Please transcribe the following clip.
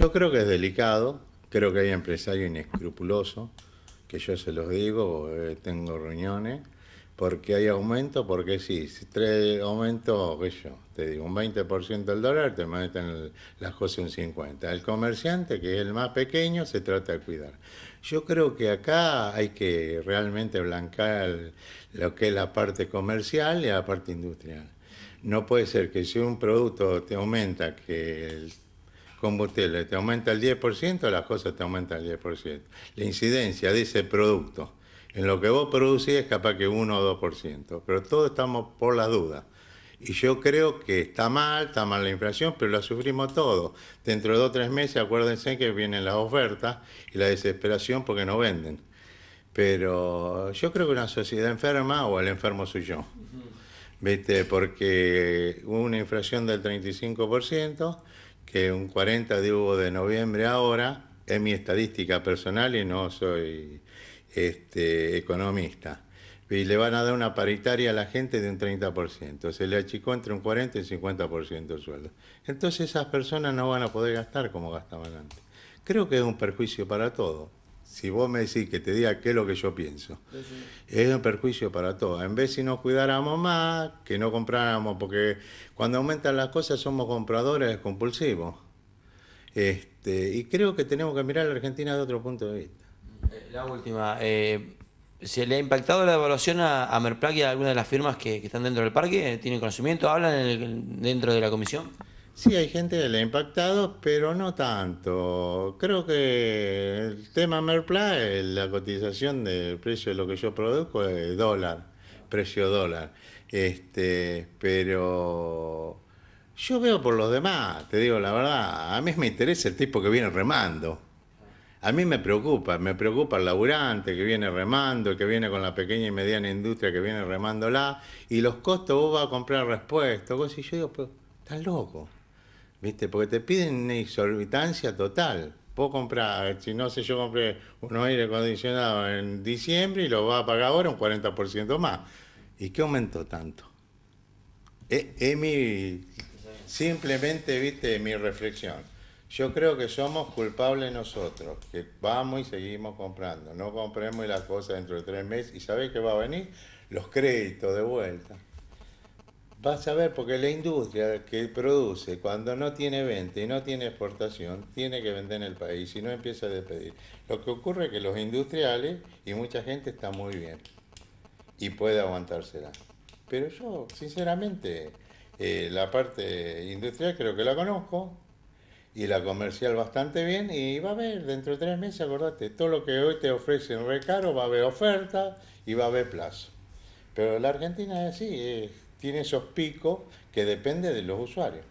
Yo creo que es delicado, creo que hay empresarios inescrupulosos, que yo se los digo, eh, tengo reuniones, porque hay aumento, porque sí, si tres aumentos, qué yo, te digo, un 20% del dólar, te meten las cosas un 50%. El comerciante, que es el más pequeño, se trata de cuidar. Yo creo que acá hay que realmente blancar lo que es la parte comercial y la parte industrial. No puede ser que si un producto te aumenta que el combustible te aumenta el 10%, las cosas te aumentan el 10%. La incidencia de ese producto en lo que vos producís es capaz que 1 o 2%, pero todos estamos por las dudas. Y yo creo que está mal, está mal la inflación, pero la sufrimos todos. Dentro de dos o tres meses, acuérdense que vienen las ofertas y la desesperación porque no venden. Pero yo creo que una sociedad enferma o el enfermo soy yo. ¿Viste? Porque hubo una inflación del 35%, que un 40 de de noviembre ahora, es mi estadística personal y no soy este, economista. Y le van a dar una paritaria a la gente de un 30%. Se le achicó entre un 40 y 50% el sueldo. Entonces esas personas no van a poder gastar como gastaban antes. Creo que es un perjuicio para todos si vos me decís que te diga qué es lo que yo pienso, es un perjuicio para todos. En vez si nos cuidáramos más, que no compráramos, porque cuando aumentan las cosas somos compradores compulsivos. Este, y creo que tenemos que mirar a la Argentina de otro punto de vista. Eh, la última, eh, ¿se le ha impactado la evaluación a, a Merplac y a alguna de las firmas que, están dentro del parque? ¿Tienen conocimiento? ¿Hablan dentro de la comisión? Sí, hay gente que le ha impactado, pero no tanto. Creo que el tema Merpla, la cotización del precio de lo que yo produzco es dólar, precio dólar. Este, pero yo veo por los demás, te digo la verdad, a mí me interesa el tipo que viene remando. A mí me preocupa, me preocupa el laburante que viene remando, que viene con la pequeña y mediana industria que viene remando la, y los costos vos vas a comprar respuestos. Y yo digo, pero estás loco. ¿viste? Porque te piden una exorbitancia total. Puedo comprar, si no sé, yo compré un aire acondicionado en diciembre y lo va a pagar ahora un 40% más. ¿Y qué aumentó tanto? E, es, mi, simplemente, viste, mi reflexión. Yo creo que somos culpables nosotros, que vamos y seguimos comprando. No compremos las cosas dentro de tres meses y ¿sabés qué va a venir? Los créditos de vuelta. Vas a ver, porque la industria que produce, cuando no tiene venta y no tiene exportación, tiene que vender en el país y no empieza a despedir. Lo que ocurre es que los industriales y mucha gente está muy bien y puede aguantársela. Pero yo, sinceramente, eh, la parte industrial creo que la conozco y la comercial bastante bien y va a haber dentro de tres meses, acordate, todo lo que hoy te ofrecen recaro, va a haber oferta y va a haber plazo. Pero la Argentina es así, es tiene esos picos que depende de los usuarios.